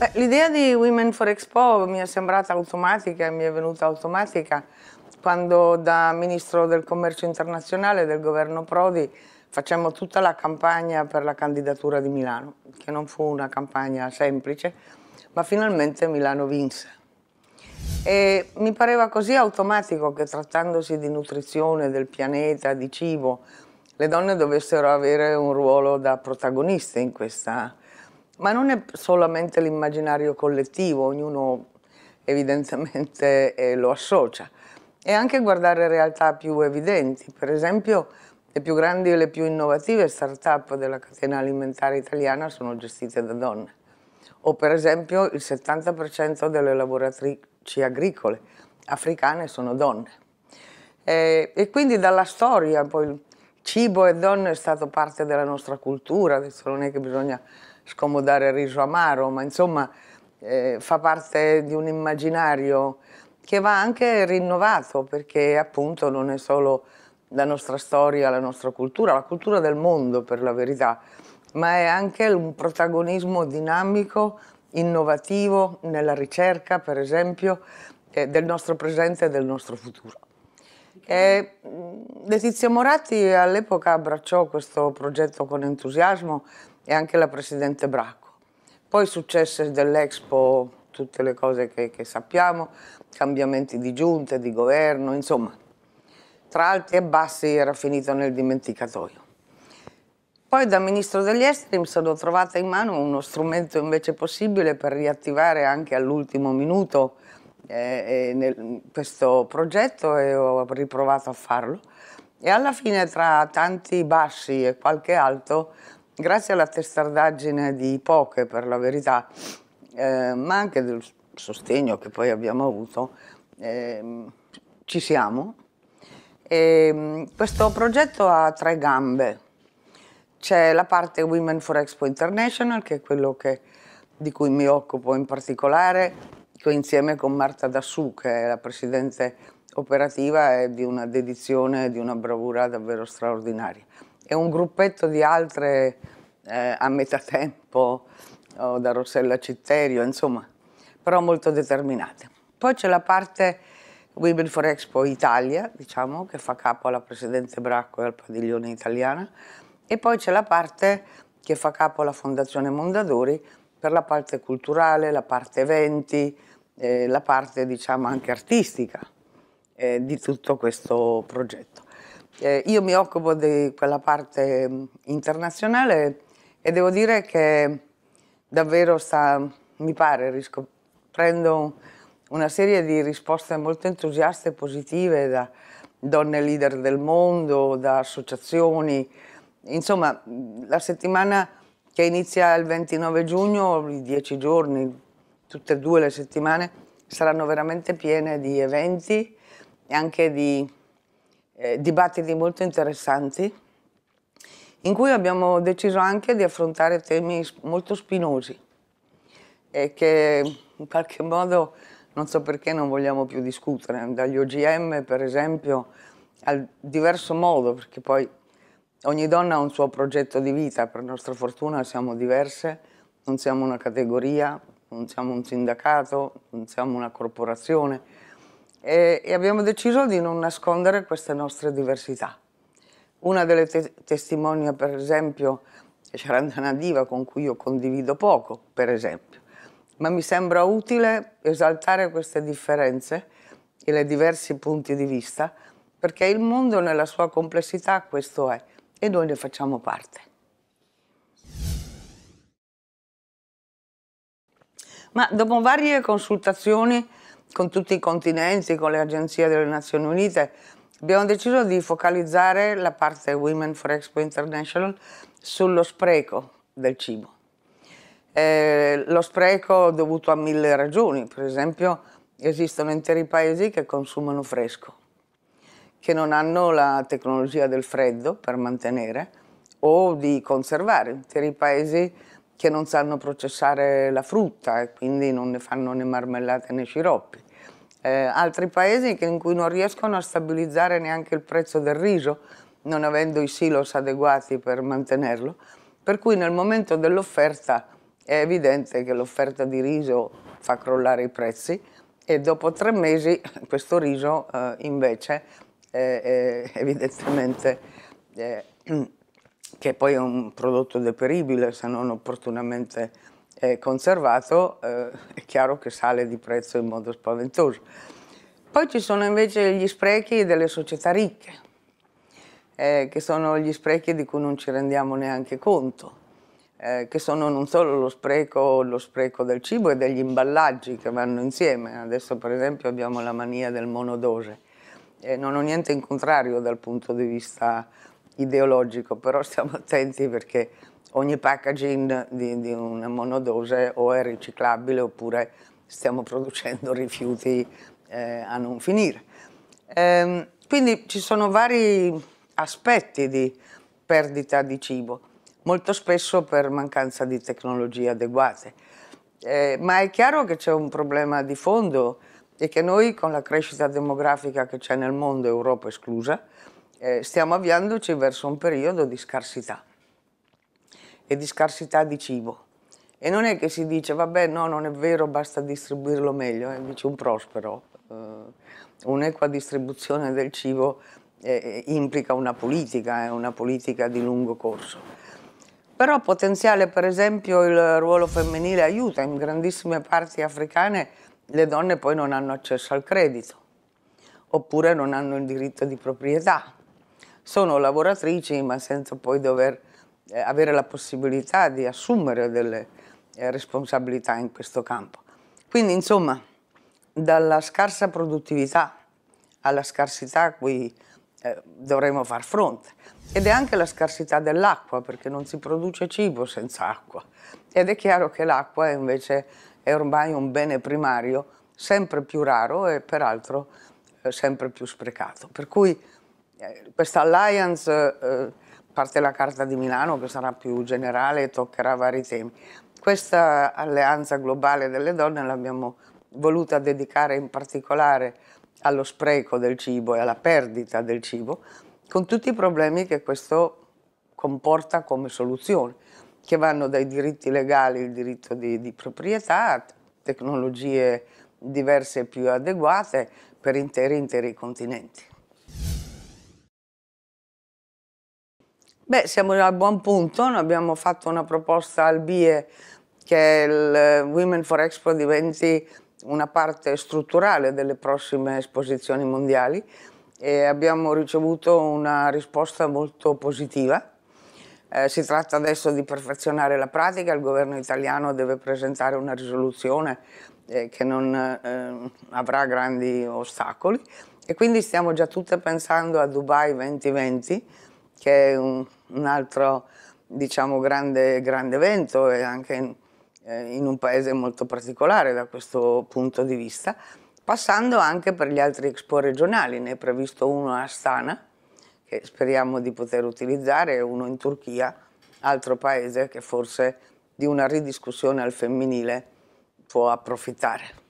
Beh, l'idea di Women for Expo mi è sembrata automatica e mi è venuta automatica quando da Ministro del Commercio Internazionale del governo Prodi facciamo tutta la campagna per la candidatura di Milano, che non fu una campagna semplice, ma finalmente Milano vinse. E mi pareva così automatico che trattandosi di nutrizione del pianeta, di cibo, le donne dovessero avere un ruolo da protagoniste in questa ma non è solamente l'immaginario collettivo, ognuno evidentemente eh, lo associa. E anche guardare realtà più evidenti, per esempio le più grandi e le più innovative start-up della catena alimentare italiana sono gestite da donne. O per esempio il 70% delle lavoratrici agricole africane sono donne. Eh, e quindi dalla storia poi cibo e donne è stato parte della nostra cultura, adesso non è che bisogna scomodare il riso amaro, ma insomma eh, fa parte di un immaginario che va anche rinnovato perché appunto non è solo la nostra storia, la nostra cultura, la cultura del mondo per la verità, ma è anche un protagonismo dinamico, innovativo nella ricerca per esempio eh, del nostro presente e del nostro futuro. E mm, Letizia Moratti all'epoca abbracciò questo progetto con entusiasmo e anche la presidente Bracco. Poi successe dell'Expo tutte le cose che, che, sappiamo, cambiamenti di giunte, di governo, insomma. Tra alti e bassi era finito nel dimenticatoio. Poi da ministro degli esteri mi sono trovata in mano uno strumento invece possibile per riattivare anche all'ultimo minuto eh, nel, questo progetto e ho riprovato a farlo. E alla fine, tra tanti bassi e qualche alto, grazie alla testardaggine di poche per la verità, eh, ma anche del sostegno che poi abbiamo avuto, eh, ci siamo. E, ehm, questo progetto ha tre gambe. C'è la parte Women for Expo International, che è quello che, di cui mi occupo in particolare, insieme con Marta Dassù, che è la presidente operativa, è di una dedizione e di una bravura davvero straordinaria. È un gruppetto di altre eh, a metà tempo, oh, da Rossella Citterio, insomma, però molto determinate. Poi c'è la parte Women for Expo Italia, diciamo, che fa capo alla Presidente Bracco e al Padiglione Italiana, e poi c'è la parte che fa capo alla Fondazione Mondadori per la parte culturale, la parte eventi, eh, la parte diciamo anche artistica eh, di tutto questo progetto. Eh, io mi occupo di quella parte mm, internazionale e devo dire che davvero sta, mi pare, riscoprendo una serie di risposte molto entusiaste e positive da donne leader del mondo, da associazioni. Insomma, la settimana che inizia il 29 giugno, i dieci giorni, tutte e due le settimane saranno veramente piene di eventi e anche di eh, dibattiti molto interessanti in cui abbiamo deciso anche di affrontare temi molto spinosi e che in qualche modo non so perché non vogliamo più discutere, dagli OGM per esempio al diverso modo, perché poi ogni donna ha un suo progetto di vita, per nostra fortuna siamo diverse, non siamo una categoria, non siamo un sindacato, non siamo una corporazione e, e abbiamo deciso di non nascondere queste nostre diversità. Una delle te testimonia, per esempio, è Sharandana Diva, con cui io condivido poco, per esempio, ma mi sembra utile esaltare queste differenze e i diversi punti di vista, perché il mondo nella sua complessità questo è e noi ne facciamo parte. Ma dopo varie consultazioni con tutti i continenti, con le agenzie delle Nazioni Unite, abbiamo deciso di focalizzare la parte Women for Expo International sullo spreco del cibo. Eh, lo spreco dovuto a mille ragioni, per esempio esistono interi paesi che consumano fresco, che non hanno la tecnologia del freddo per mantenere o di conservare, interi paesi che non sanno processare la frutta e quindi non ne fanno né marmellate né sciroppi. Eh, altri paesi in cui non riescono a stabilizzare neanche il prezzo del riso, non avendo i silos adeguati per mantenerlo, per cui nel momento dell'offerta è evidente che l'offerta di riso fa crollare i prezzi e dopo tre mesi questo riso eh, invece eh, è evidentemente eh, che poi è un prodotto deperibile se non opportunamente eh, conservato, eh, è chiaro che sale di prezzo in modo spaventoso. Poi ci sono invece gli sprechi delle società ricche, eh, che sono gli sprechi di cui non ci rendiamo neanche conto, eh, che sono non solo lo spreco, lo spreco del cibo e degli imballaggi che vanno insieme. Adesso per esempio abbiamo la mania del monodose. Eh, non ho niente in contrario dal punto di vista ideologico, però stiamo attenti perché ogni packaging di, di una monodose o è riciclabile oppure stiamo producendo rifiuti eh, a non finire. Ehm, quindi ci sono vari aspetti di perdita di cibo, molto spesso per mancanza di tecnologie adeguate. Eh, ma è chiaro che c'è un problema di fondo e che noi con la crescita demografica che c'è nel mondo, Europa esclusa, eh, stiamo avviandoci verso un periodo di scarsità e di scarsità di cibo. E non è che si dice, vabbè, no, non è vero, basta distribuirlo meglio, è eh, invece un prospero. Eh, un'equa distribuzione del cibo eh, eh implica una politica, è eh, una politica di lungo corso però potenziale per esempio il ruolo femminile aiuta, in grandissime parti africane le donne poi non hanno accesso al credito oppure non hanno il diritto di proprietà sono lavoratrici ma senza poi dover eh, avere la possibilità di assumere delle eh, responsabilità in questo campo. Quindi insomma, dalla scarsa produttività alla scarsità a cui eh, dovremo far fronte ed è anche la scarsità dell'acqua perché non si produce cibo senza acqua ed è chiaro che l'acqua invece è ormai un bene primario sempre più raro e peraltro eh, sempre più sprecato. Per cui eh, questa alliance, eh, parte la carta di Milano che sarà più generale e toccherà vari temi, questa alleanza globale delle donne l'abbiamo voluta dedicare in particolare allo spreco del cibo e alla perdita del cibo, con tutti i problemi che questo comporta come soluzione, che vanno dai diritti legali, il diritto di, di proprietà, tecnologie diverse e più adeguate per interi interi continenti. Beh, siamo a buon punto, noi abbiamo fatto una proposta al BIE che il eh, Women for Expo diventi una parte strutturale delle prossime esposizioni mondiali e abbiamo ricevuto una risposta molto positiva. Eh, si tratta adesso di perfezionare la pratica, il governo italiano deve presentare una risoluzione eh, che non eh, avrà grandi ostacoli e quindi stiamo già tutte pensando a Dubai 2020 che è un, un altro diciamo, grande, grande, evento e anche in, eh, in un paese molto particolare da questo punto di vista, passando anche per gli altri Expo regionali, ne è previsto uno a Astana, che speriamo di poter utilizzare, e uno in Turchia, altro paese che forse di una ridiscussione al femminile può approfittare.